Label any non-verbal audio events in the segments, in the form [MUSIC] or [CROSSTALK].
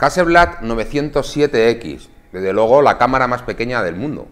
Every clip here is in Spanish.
Hasselblad 907X, desde luego la cámara más pequeña del mundo.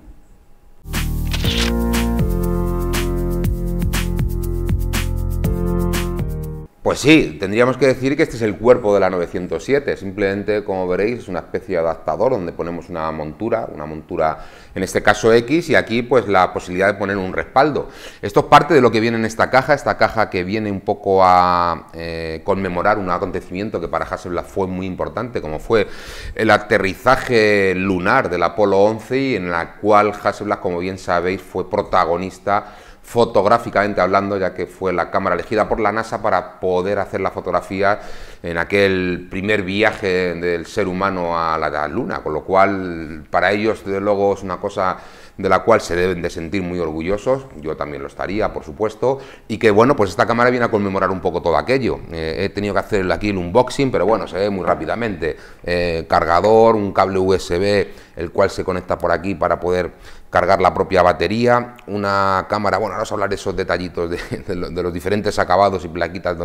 Pues sí, tendríamos que decir que este es el cuerpo de la 907, simplemente como veréis es una especie de adaptador donde ponemos una montura, una montura en este caso X y aquí pues la posibilidad de poner un respaldo. Esto es parte de lo que viene en esta caja, esta caja que viene un poco a eh, conmemorar un acontecimiento que para Hasselblad fue muy importante, como fue el aterrizaje lunar del Apolo 11 y en la cual Hasselblad, como bien sabéis, fue protagonista fotográficamente hablando, ya que fue la cámara elegida por la NASA para poder hacer la fotografía en aquel primer viaje del ser humano a la Luna, con lo cual para ellos, desde luego, es una cosa de la cual se deben de sentir muy orgullosos, yo también lo estaría, por supuesto, y que bueno, pues esta cámara viene a conmemorar un poco todo aquello. Eh, he tenido que hacer aquí el unboxing, pero bueno, se ve muy rápidamente. Eh, cargador, un cable USB, el cual se conecta por aquí para poder cargar la propia batería, una cámara, bueno, ahora os hablaré esos detallitos de, los diferentes acabados y plaquitas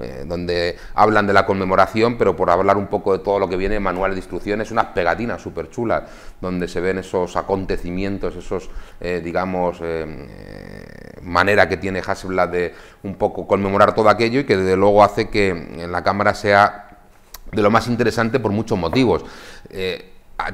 eh, donde hablan de la conmemoración, pero por hablar un poco de todo lo que viene, manual de instrucciones, unas pegatinas súper chulas, donde se ven esos acontecimientos, esos, eh, digamos, eh, manera que tiene Hasselblad de un poco conmemorar todo aquello y que desde luego hace que la cámara sea de lo más interesante por muchos motivos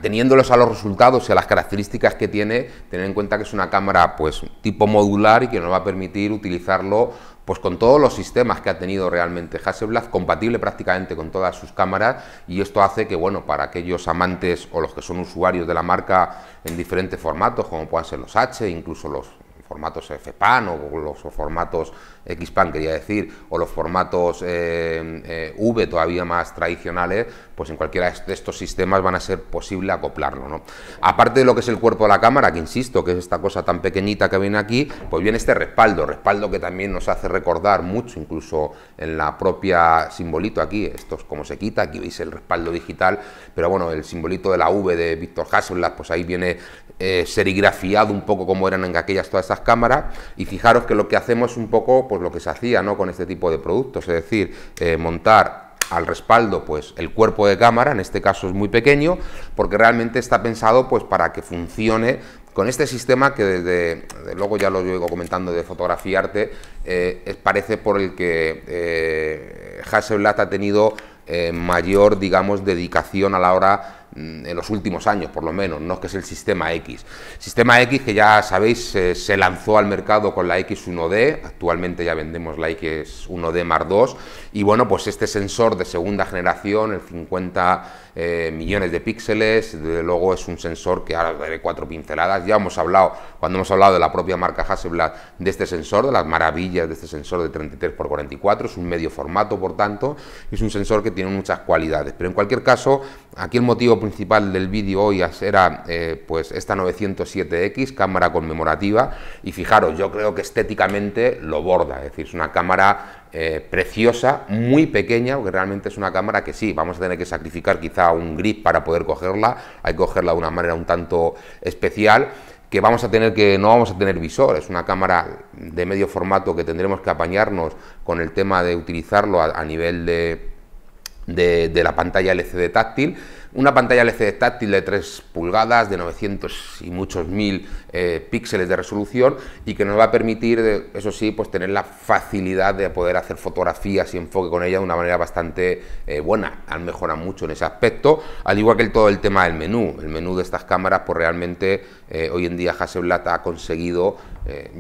teniéndolos a los resultados y a las características que tiene, tener en cuenta que es una cámara pues tipo modular y que nos va a permitir utilizarlo pues con todos los sistemas que ha tenido realmente Hasselblad, compatible prácticamente con todas sus cámaras y esto hace que bueno, para aquellos amantes o los que son usuarios de la marca en diferentes formatos, como puedan ser los H, incluso los formatos FPAN o los formatos XPAN, quería decir, o los formatos eh, eh, V todavía más tradicionales, pues en cualquiera de estos sistemas van a ser posible acoplarlo. ¿no? Aparte de lo que es el cuerpo de la cámara, que insisto, que es esta cosa tan pequeñita que viene aquí, pues viene este respaldo, respaldo que también nos hace recordar mucho, incluso en la propia simbolito aquí, esto es como se quita, aquí veis el respaldo digital, pero bueno, el simbolito de la V de Víctor Hasselblad, pues ahí viene eh, serigrafiado un poco como eran en aquellas todas esas cámaras, y fijaros que lo que hacemos es un poco pues lo que se hacía ¿no? con este tipo de productos, es decir, eh, montar al respaldo pues el cuerpo de cámara, en este caso es muy pequeño, porque realmente está pensado pues para que funcione con este sistema que desde, luego ya lo llevo comentando de fotografía arte, eh, parece por el que eh, Hasselblad ha tenido eh, mayor, digamos, dedicación a la hora Mm, en los últimos años por lo menos, no que es el sistema X. Sistema X que ya sabéis eh, se lanzó al mercado con la X1D, actualmente ya vendemos la X1D Mark 2 y bueno, pues este sensor de segunda generación, el 50 eh, millones de píxeles, desde luego es un sensor que ahora de cuatro pinceladas, ya hemos hablado, cuando hemos hablado de la propia marca Hasselblad, de este sensor, de las maravillas de este sensor de 33x44, es un medio formato por tanto, es un sensor que tiene muchas cualidades, pero en cualquier caso, aquí el motivo principal del vídeo hoy era eh, pues esta 907X, cámara conmemorativa, y fijaros, yo creo que estéticamente lo borda, es decir, es una cámara eh, preciosa, muy pequeña, que realmente es una cámara que sí, vamos a tener que sacrificar quizá un grip para poder cogerla, hay que cogerla de una manera un tanto especial, que vamos a tener que no vamos a tener visor, es una cámara de medio formato que tendremos que apañarnos con el tema de utilizarlo a, nivel de, de la pantalla LCD táctil una pantalla LCD táctil de 3 pulgadas, de 900 y muchos mil eh, píxeles de resolución y que nos va a permitir, eso sí, pues tener la facilidad de poder hacer fotografías y enfoque con ella de una manera bastante eh, buena. Han mejorado mucho en ese aspecto, al igual que todo el tema del menú. El menú de estas cámaras, pues realmente eh, hoy en día Hasselblad ha conseguido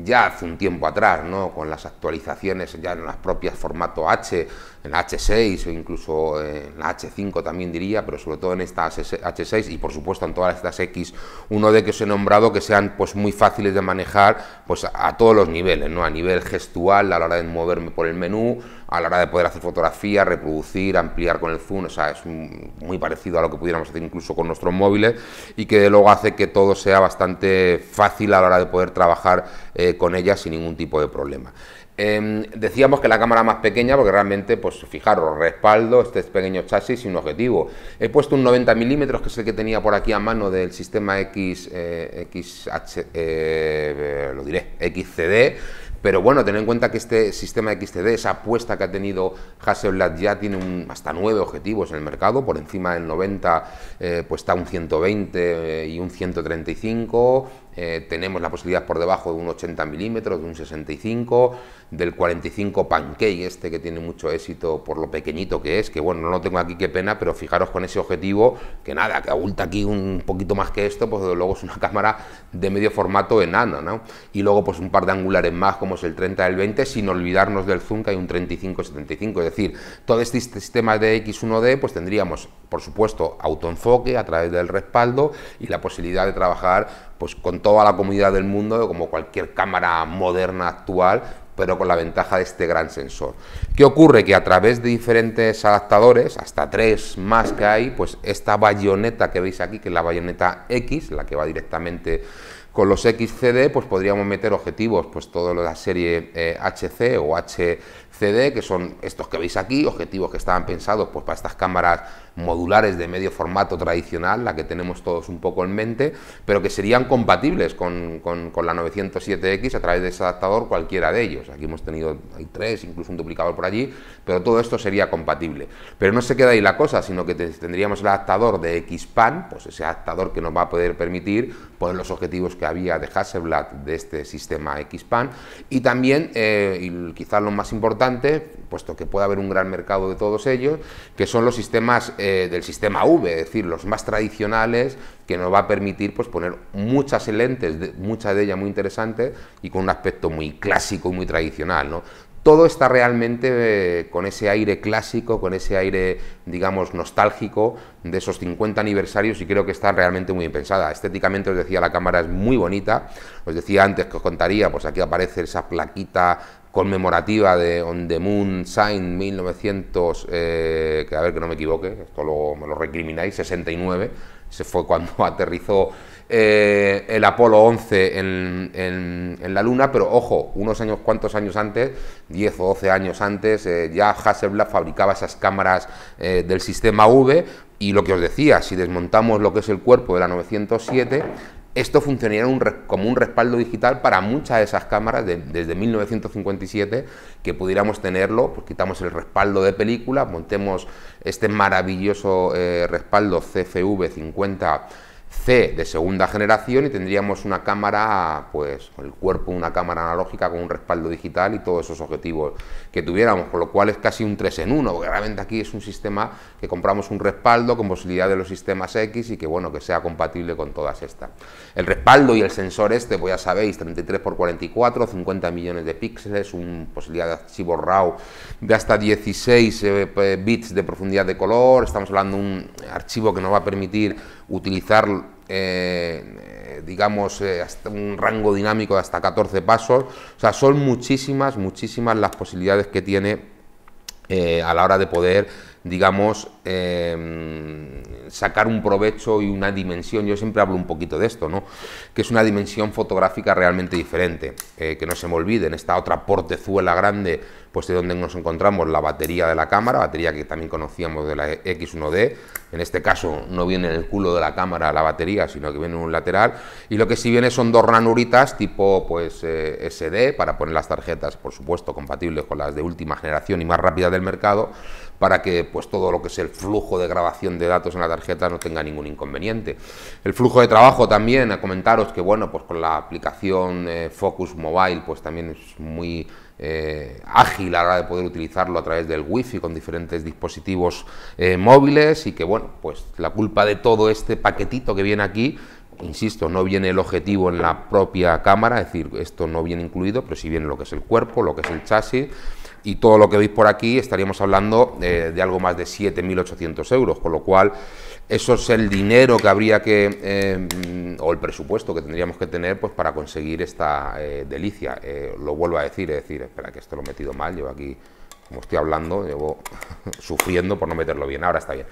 ya hace un tiempo atrás, ¿no? con las actualizaciones ya en las propias formato H, en H6 o incluso en la H5 también diría, pero sobre todo en estas H6 y por supuesto en todas estas X, uno de que os he nombrado que sean pues muy fáciles de manejar pues a todos los niveles, ¿no? A nivel gestual, a la hora de moverme por el menú, a la hora de poder hacer fotografía, reproducir, ampliar con el zoom, o sea, es muy parecido a lo que pudiéramos hacer incluso con nuestros móviles y que luego hace que todo sea bastante fácil a la hora de poder trabajar eh, con ellas sin ningún tipo de problema. Em, decíamos que la cámara más pequeña, porque realmente, pues fijaros, respaldo, este pequeño chasis y un objetivo. He puesto un 90 milímetros, que es el que tenía por aquí a mano del sistema X, eh, eh, lo diré, XCD. Pero bueno, ten en cuenta que este sistema XCD, esa apuesta que ha tenido Hasselblad ya tiene un, hasta nueve objetivos en el mercado, por encima del 90 eh, pues está un 120 y un 135, eh, tenemos la posibilidad por debajo de un 80 milímetros, de un 65, del 45 Pancake, este que tiene mucho éxito por lo pequeñito que es, que bueno, no lo tengo aquí, qué pena, pero fijaros con ese objetivo, que nada, que abulta aquí un poquito más que esto, pues luego es una [LAUGHS] cámara de medio formato enana, ¿no? Y luego pues un par de angulares más, como es el 30 y el 20, sin olvidarnos del zoom, que hay un 35-75, es decir, todo este sistema de X1D, pues tendríamos por supuesto, autoenfoque a través del respaldo y la posibilidad de trabajar pues, con toda la comunidad del mundo, como cualquier cámara moderna actual, pero con la ventaja de este gran sensor. ¿Qué ocurre? Que a través de diferentes adaptadores, hasta tres más que hay, pues esta bayoneta que veis aquí, que es la bayoneta X, la que va directamente con los XCD, pues podríamos meter objetivos, pues de la serie HC eh, o H que son estos que veis aquí, objetivos que estaban pensados pues, para estas cámaras modulares de medio formato tradicional, la que tenemos todos un poco en mente, pero que serían compatibles con, con, la 907X a través de ese adaptador cualquiera de ellos. Aquí hemos tenido hay tres, incluso un duplicador por allí, pero todo esto sería compatible. Pero no se queda ahí la cosa, sino que tendríamos el adaptador de XPAN, pues ese adaptador que nos va a poder permitir poner pues, los objetivos que había de Hasselblad de este sistema XPAN, y también, eh, y quizás lo más importante, puesto que puede haber un gran mercado de todos ellos, que son los sistemas eh, del sistema V, es decir, los más tradicionales, que nos va a permitir pues, poner muchas lentes, de, muchas de ellas muy interesantes y con un aspecto muy clásico y muy tradicional. ¿no? Todo está realmente eh, con ese aire clásico, con ese aire, digamos, nostálgico de esos 50 aniversarios y creo que está realmente muy bien pensada. Estéticamente os decía, la cámara es muy bonita. Os decía antes que os contaría, pues aquí aparece esa plaquita conmemorativa de On the Moon Sign 1900, eh, que a ver que no me equivoque, esto lo me lo recrimináis, 69, se fue cuando [LAUGHS] aterrizó eh, el Apolo 11 en, la Luna, pero ojo, unos años, cuantos años antes, 10 o 12 años antes, eh, ya Hasselblad fabricaba esas cámaras del sistema V y lo que os decía, si desmontamos lo que es el cuerpo de la 907, esto funcionaría como un respaldo digital para muchas de esas cámaras desde 1957 que pudiéramos tenerlo, pues quitamos el respaldo de película, montemos este maravilloso eh, respaldo CFV 50 C de segunda generación y tendríamos una cámara, pues el cuerpo, una cámara analógica con un respaldo digital y todos esos objetivos que tuviéramos, con lo cual es casi un 3 en 1, porque realmente aquí es un sistema que compramos un respaldo con posibilidad de los sistemas X y que bueno, que sea compatible con todas estas. El respaldo y el sensor este, pues ya sabéis, 33x44, 50 millones de píxeles, Un posibilidad de archivo RAW de hasta 16 eh, pues, bits de profundidad de color, estamos hablando de un archivo que nos va a permitir utilizar, eh, eh, digamos, eh, hasta un rango dinámico de hasta 14 pasos. O sea, son muchísimas, muchísimas las posibilidades que tiene a la hora de poder, digamos, em, sacar un provecho y una dimensión. Yo siempre hablo un poquito de esto, ¿no? Que es una dimensión fotográfica realmente diferente. que no se me olviden, esta otra portezuela grande pues de donde nos encontramos la batería de la cámara, batería que también conocíamos de la X1D, en este caso no viene en el culo de la cámara la batería, sino que viene en un lateral, y lo que sí viene son dos ranuritas tipo pues eh, SD para poner las tarjetas, por supuesto, compatibles con las de última generación y más rápida del mercado, para que pues todo lo que es el flujo de grabación de datos en la tarjeta no tenga ningún inconveniente. El flujo de trabajo también, a comentaros que bueno, pues con la aplicación eh, Focus Mobile pues también es muy eh, ágil a la hora de poder utilizarlo a través del wifi con diferentes dispositivos eh, móviles y que bueno, pues la culpa de todo este paquetito que viene aquí insisto, no viene el objetivo en la propia cámara, es decir, esto no viene incluido, pero sí viene lo que es el cuerpo, lo que es el chasis, y todo lo que veis por aquí estaríamos hablando eh, de, algo más de 7.800 euros, con lo cual eso es el dinero que habría que, eh, o el presupuesto que tendríamos que tener pues, para conseguir esta eh, delicia. lo vuelvo a decir, es decir, espera que esto lo he metido mal, llevo aquí como estoy hablando, llevo [LAUGHS] sufriendo por no meterlo bien, ahora está bien.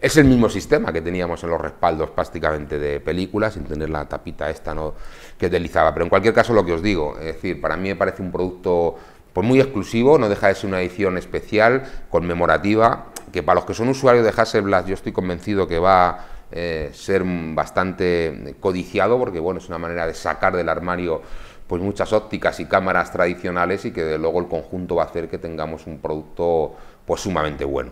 Es el mismo sistema que teníamos en los respaldos prácticamente de películas, sin tener la tapita esta no, que deslizaba. Pero en cualquier caso, lo que os digo, es decir, para mí me parece un producto pues, muy exclusivo, no deja de ser una edición especial, conmemorativa, que para los que son usuarios de Hasselblad yo estoy convencido que va eh, ser bastante codiciado porque bueno, es una manera de sacar del armario pues muchas ópticas y cámaras tradicionales y que luego el conjunto va a hacer que tengamos un producto pues sumamente bueno.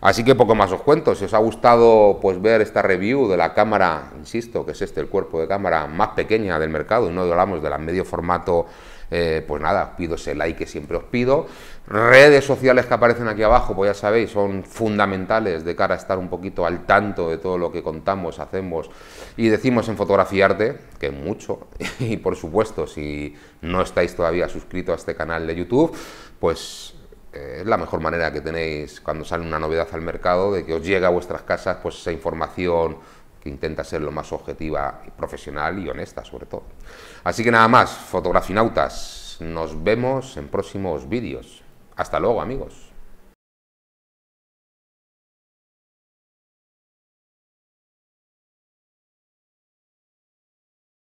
Así que poco más os cuento, si os ha gustado pues ver esta review de la cámara, insisto, que es este el cuerpo de cámara más pequeña del mercado y no hablamos de la medio formato eh, pues nada, os pido ese like que siempre os pido. Redes sociales que aparecen aquí abajo, pues ya sabéis, son fundamentales de cara a estar un poquito al tanto de todo lo que contamos, hacemos y decimos en fotografiarte, que es mucho. [LAUGHS] y por supuesto, si no estáis todavía suscrito a este canal de YouTube, pues eh, es la mejor manera que tenéis cuando sale una novedad al mercado de que os llegue a vuestras casas pues esa información que intenta ser lo más objetiva, profesional y honesta sobre todo. Así que nada más, fotografinautas, nos vemos en próximos vídeos. Hasta luego amigos.